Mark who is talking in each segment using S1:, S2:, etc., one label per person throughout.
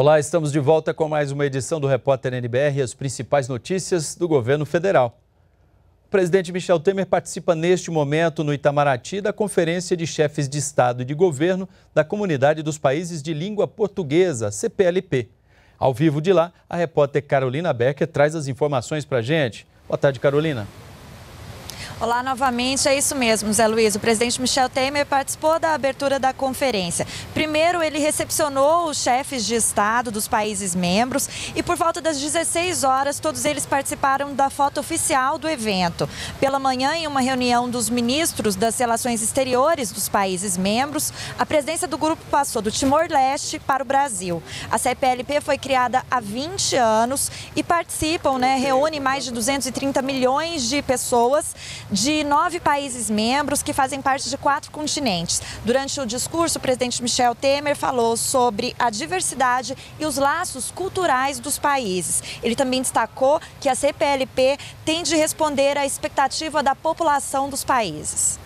S1: Olá, estamos de volta com mais uma edição do Repórter NBR e as principais notícias do governo federal. O presidente Michel Temer participa neste momento no Itamaraty da Conferência de Chefes de Estado e de Governo da Comunidade dos Países de Língua Portuguesa, CPLP. Ao vivo de lá, a repórter Carolina Becker traz as informações para a gente. Boa tarde, Carolina.
S2: Olá novamente, é isso mesmo, Zé Luiz. O presidente Michel Temer participou da abertura da conferência. Primeiro, ele recepcionou os chefes de Estado dos países membros e, por volta das 16 horas, todos eles participaram da foto oficial do evento. Pela manhã, em uma reunião dos ministros das Relações Exteriores dos países membros, a presença do grupo passou do Timor-Leste para o Brasil. A CPLP foi criada há 20 anos e participam, né, reúne mais de 230 milhões de pessoas de nove países membros que fazem parte de quatro continentes. Durante o discurso, o presidente Michel Michel Temer falou sobre a diversidade e os laços culturais dos países. Ele também destacou que a CPLP tem de responder à expectativa da população dos países.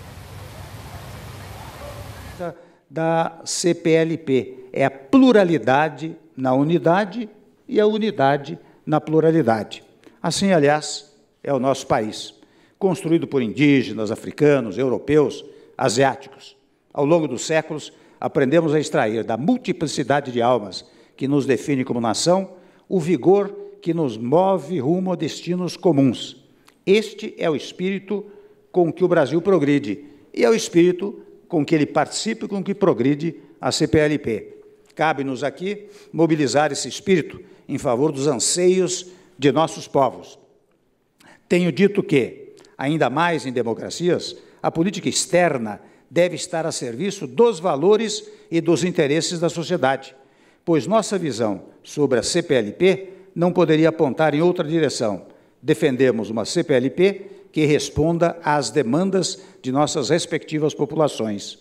S3: Da CPLP é a pluralidade na unidade e a unidade na pluralidade. Assim, aliás, é o nosso país, construído por indígenas, africanos, europeus, asiáticos. Ao longo dos séculos, aprendemos a extrair da multiplicidade de almas que nos define como nação o vigor que nos move rumo a destinos comuns. Este é o espírito com que o Brasil progride e é o espírito com que ele participe, com que progride a CPLP. Cabe-nos aqui mobilizar esse espírito em favor dos anseios de nossos povos. Tenho dito que, ainda mais em democracias, a política externa deve estar a serviço dos valores e dos interesses da sociedade, pois nossa visão sobre a CPLP não poderia apontar em outra direção. Defendemos uma CPLP que responda às demandas de nossas respectivas populações.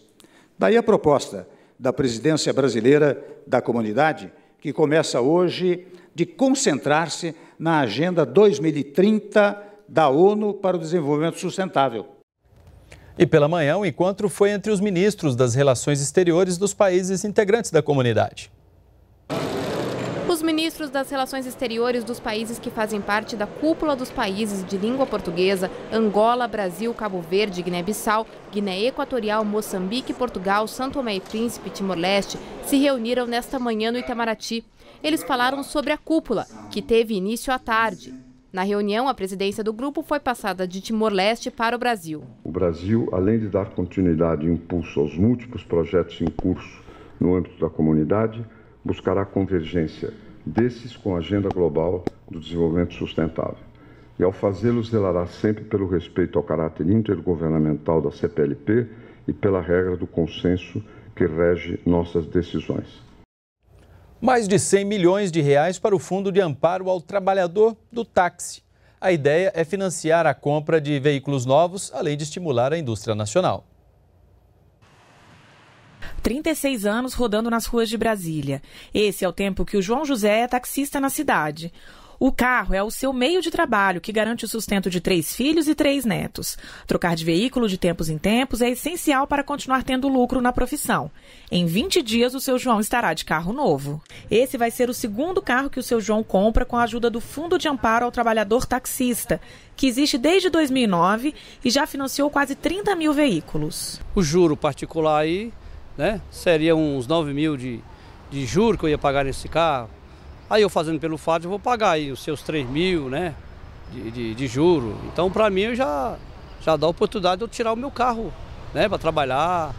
S3: Daí a proposta da presidência brasileira da comunidade, que começa hoje, de concentrar-se na Agenda 2030 da ONU para o Desenvolvimento Sustentável,
S1: e pela manhã, o encontro foi entre os ministros das Relações Exteriores dos países integrantes da comunidade.
S2: Os ministros das Relações Exteriores dos países que fazem parte da cúpula dos países de língua portuguesa, Angola, Brasil, Cabo Verde, Guiné-Bissau, Guiné Equatorial, Moçambique, Portugal, Santo Tomé e Príncipe, Timor-Leste, se reuniram nesta manhã no Itamaraty. Eles falaram sobre a cúpula, que teve início à tarde. Na reunião, a presidência do grupo foi passada de Timor-Leste para o Brasil.
S3: O Brasil, além de dar continuidade e impulso aos múltiplos projetos em curso no âmbito da comunidade, buscará a convergência desses com a agenda global do desenvolvimento sustentável. E ao fazê-lo, zelará sempre pelo respeito ao caráter intergovernamental da CPLP e pela regra do consenso que rege nossas decisões.
S1: Mais de 100 milhões de reais para o Fundo de Amparo ao Trabalhador do Táxi. A ideia é financiar a compra de veículos novos, além de estimular a indústria
S2: nacional. 36 anos rodando nas ruas de Brasília. Esse é o tempo que o João José é taxista na cidade. O carro é o seu meio de trabalho que garante o sustento de três filhos e três netos. Trocar de veículo de tempos em tempos é essencial para continuar tendo lucro na profissão. Em 20 dias, o seu João estará de carro novo. Esse vai ser o segundo carro que o seu João compra com a ajuda do Fundo de Amparo ao Trabalhador Taxista, que existe desde 2009 e já financiou quase 30 mil veículos.
S1: O juro particular aí né, seria uns 9 mil de, de juro que eu ia pagar nesse carro Aí eu fazendo pelo fato, eu vou pagar aí os seus 3 mil, né? De, de, de juro. Então, para mim, eu já, já dá a oportunidade de eu tirar o meu carro, né? Para trabalhar,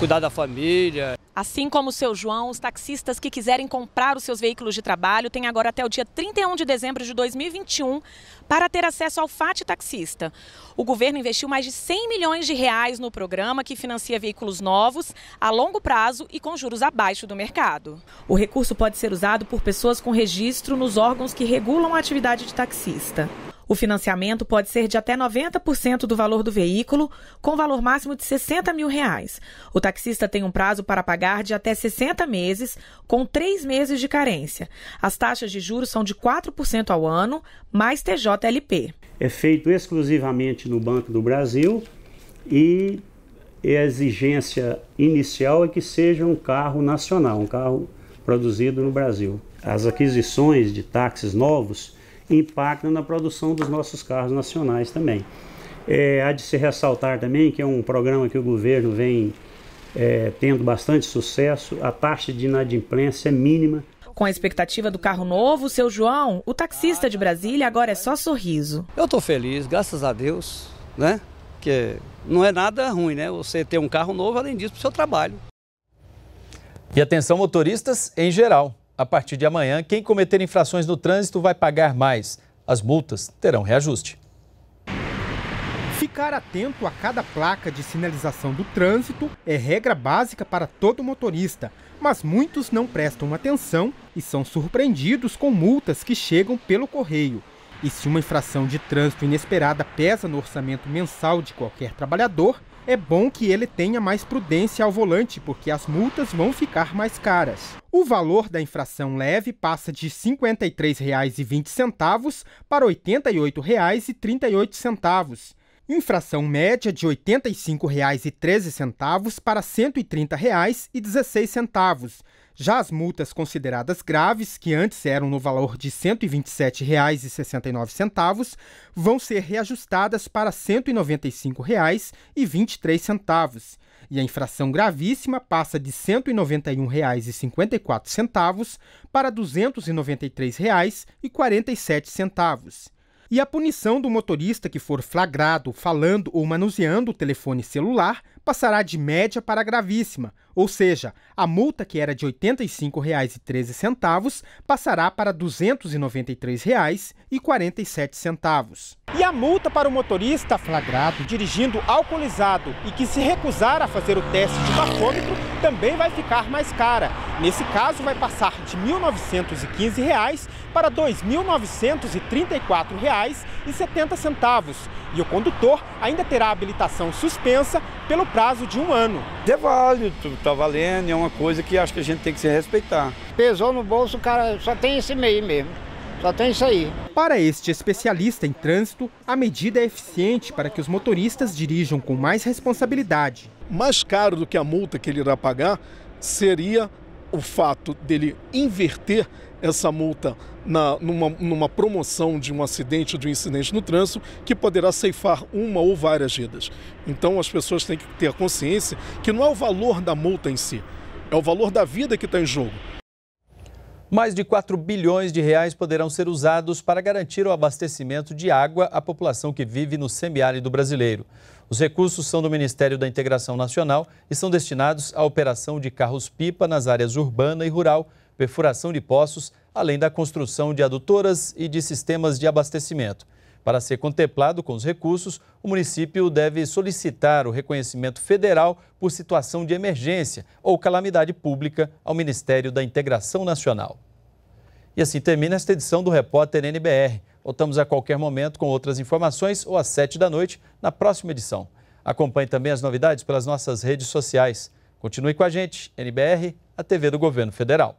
S1: cuidar da família.
S2: Assim como o seu João, os taxistas que quiserem comprar os seus veículos de trabalho têm agora até o dia 31 de dezembro de 2021 para ter acesso ao FAT Taxista. O governo investiu mais de 100 milhões de reais no programa que financia veículos novos, a longo prazo e com juros abaixo do mercado. O recurso pode ser usado por pessoas com registro nos órgãos que regulam a atividade de taxista. O financiamento pode ser de até 90% do valor do veículo, com valor máximo de 60 mil reais. O taxista tem um prazo para pagar de até 60 meses, com três meses de carência. As taxas de juros são de 4% ao ano, mais TJLP.
S3: É feito exclusivamente no Banco do Brasil e é a exigência inicial é que seja um carro nacional, um carro produzido no Brasil. As aquisições de táxis novos impacta na produção dos nossos carros nacionais também. É, há de se ressaltar também que é um programa que o governo vem é, tendo bastante sucesso, a taxa de inadimplência é mínima.
S2: Com a expectativa do carro novo, seu João, o taxista de Brasília agora é só sorriso. Eu estou feliz, graças a Deus, né? Que não é nada ruim, né? Você ter um carro novo, além disso, para o seu trabalho.
S1: E atenção, motoristas em geral a partir de amanhã, quem cometer infrações no trânsito vai pagar mais. As multas terão reajuste.
S4: Ficar atento a cada placa de sinalização do trânsito é regra básica para todo motorista, mas muitos não prestam atenção e são surpreendidos com multas que chegam pelo correio. E se uma infração de trânsito inesperada pesa no orçamento mensal de qualquer trabalhador, é bom que ele tenha mais prudência ao volante, porque as multas vão ficar mais caras. O valor da infração leve passa de R$ 53,20 para R$ 88,38 Infração média de R$ 85,13 para R$ 130,16. Já as multas consideradas graves, que antes eram no valor de R$ 127,69, vão ser reajustadas para R$ 195,23. E a infração gravíssima passa de R$ 191,54 para R$ 293,47. E a punição do motorista que for flagrado falando ou manuseando o telefone celular passará de média para gravíssima, ou seja, a multa que era de R$ 85,13 passará para R$ 293,47. E a multa para o motorista flagrado dirigindo alcoolizado e que se recusar a fazer o teste de bafômetro também vai ficar mais cara. Nesse caso, vai passar de R$ 1.915 para R$ 2.934,70 e o condutor ainda terá a habilitação suspensa pelo prazo de um ano. É válido, está valendo, é uma coisa que acho que a gente tem que se respeitar. Pesou no bolso, o cara só tem esse meio mesmo. Só tem isso aí. Para este especialista em trânsito, a medida é eficiente para que os motoristas dirijam com mais responsabilidade. Mais caro do que a multa que ele irá pagar seria o fato dele inverter essa multa na, numa, numa, promoção de um acidente, de um incidente no trânsito, que poderá ceifar uma ou várias vidas. Então as pessoas têm que ter a consciência que não é o valor da multa em si, é o valor
S1: da vida que está em jogo. Mais de 4 bilhões de reais poderão ser usados para garantir o abastecimento de água à população que vive no semiárido brasileiro. Os recursos são do Ministério da Integração Nacional e são destinados à operação de carros-pipa nas áreas urbana e rural, perfuração de poços, além da construção de adutoras e de sistemas de abastecimento. Para ser contemplado com os recursos, o município deve solicitar o reconhecimento federal por situação de emergência ou calamidade pública ao Ministério da Integração Nacional. E assim termina esta edição do Repórter NBR. Voltamos a qualquer momento com outras informações ou às 7 da noite na próxima edição. Acompanhe também as novidades pelas nossas redes sociais. Continue com a gente, NBR, a TV do Governo Federal.